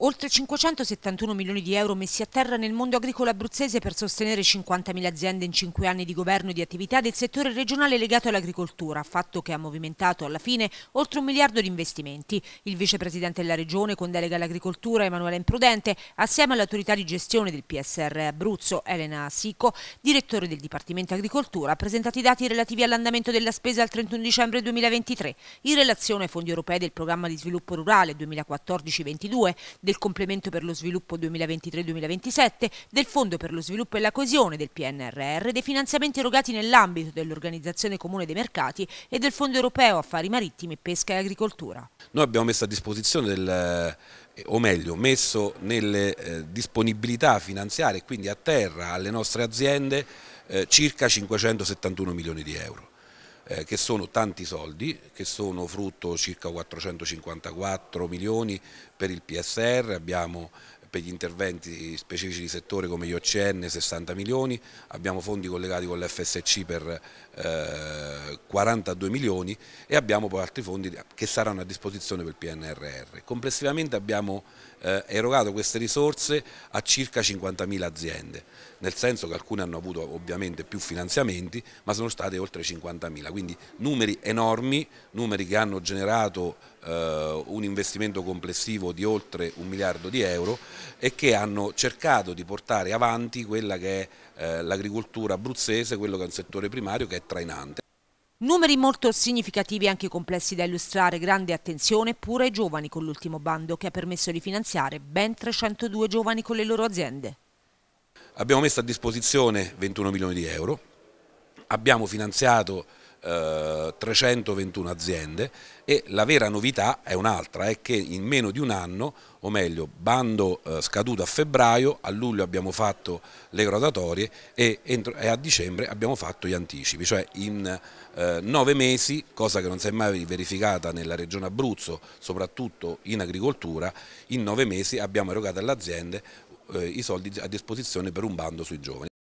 Oltre 571 milioni di euro messi a terra nel mondo agricolo abruzzese per sostenere 50.000 aziende in 5 anni di governo e di attività del settore regionale legato all'agricoltura, fatto che ha movimentato alla fine oltre un miliardo di investimenti. Il vicepresidente della regione con delega all'agricoltura Emanuele Imprudente, assieme all'autorità di gestione del PSR Abruzzo Elena Sico, direttore del Dipartimento Agricoltura, ha presentato i dati relativi all'andamento della spesa al 31 dicembre 2023 in relazione ai fondi europei del programma di sviluppo rurale 2014-22 del complemento per lo sviluppo 2023-2027, del Fondo per lo sviluppo e la coesione del PNRR, dei finanziamenti erogati nell'ambito dell'Organizzazione Comune dei Mercati e del Fondo Europeo Affari Marittimi, Pesca e Agricoltura. Noi abbiamo messo a disposizione del eh, o meglio messo nelle eh, disponibilità finanziarie, quindi a terra alle nostre aziende, eh, circa 571 milioni di euro eh, che sono tanti soldi, che sono frutto circa 454 milioni per il PSR, abbiamo per gli interventi specifici di settore come gli OCN 60 milioni, abbiamo fondi collegati con l'FSC per eh, 42 milioni e abbiamo poi altri fondi che saranno a disposizione per il PNRR. Complessivamente abbiamo eh, erogato queste risorse a circa 50.000 aziende, nel senso che alcune hanno avuto ovviamente più finanziamenti ma sono state oltre 50.000, quindi numeri enormi, numeri che hanno generato eh, un investimento complessivo di oltre un miliardo di euro e che hanno cercato di portare avanti quella che è eh, l'agricoltura abruzzese, quello che è un settore primario che è trainante. Numeri molto significativi e anche complessi da illustrare, grande attenzione pure ai giovani con l'ultimo bando che ha permesso di finanziare ben 302 giovani con le loro aziende. Abbiamo messo a disposizione 21 milioni di euro, abbiamo finanziato 321 eh, aziende e la vera novità è un'altra, è che in meno di un anno, o meglio, bando eh, scaduto a febbraio, a luglio abbiamo fatto le gradatorie e, a dicembre abbiamo fatto gli anticipi, cioè in eh, nove mesi, cosa che non si è mai verificata nella regione Abruzzo, soprattutto in agricoltura, in nove mesi abbiamo erogato alle aziende i soldi a disposizione per un bando sui giovani.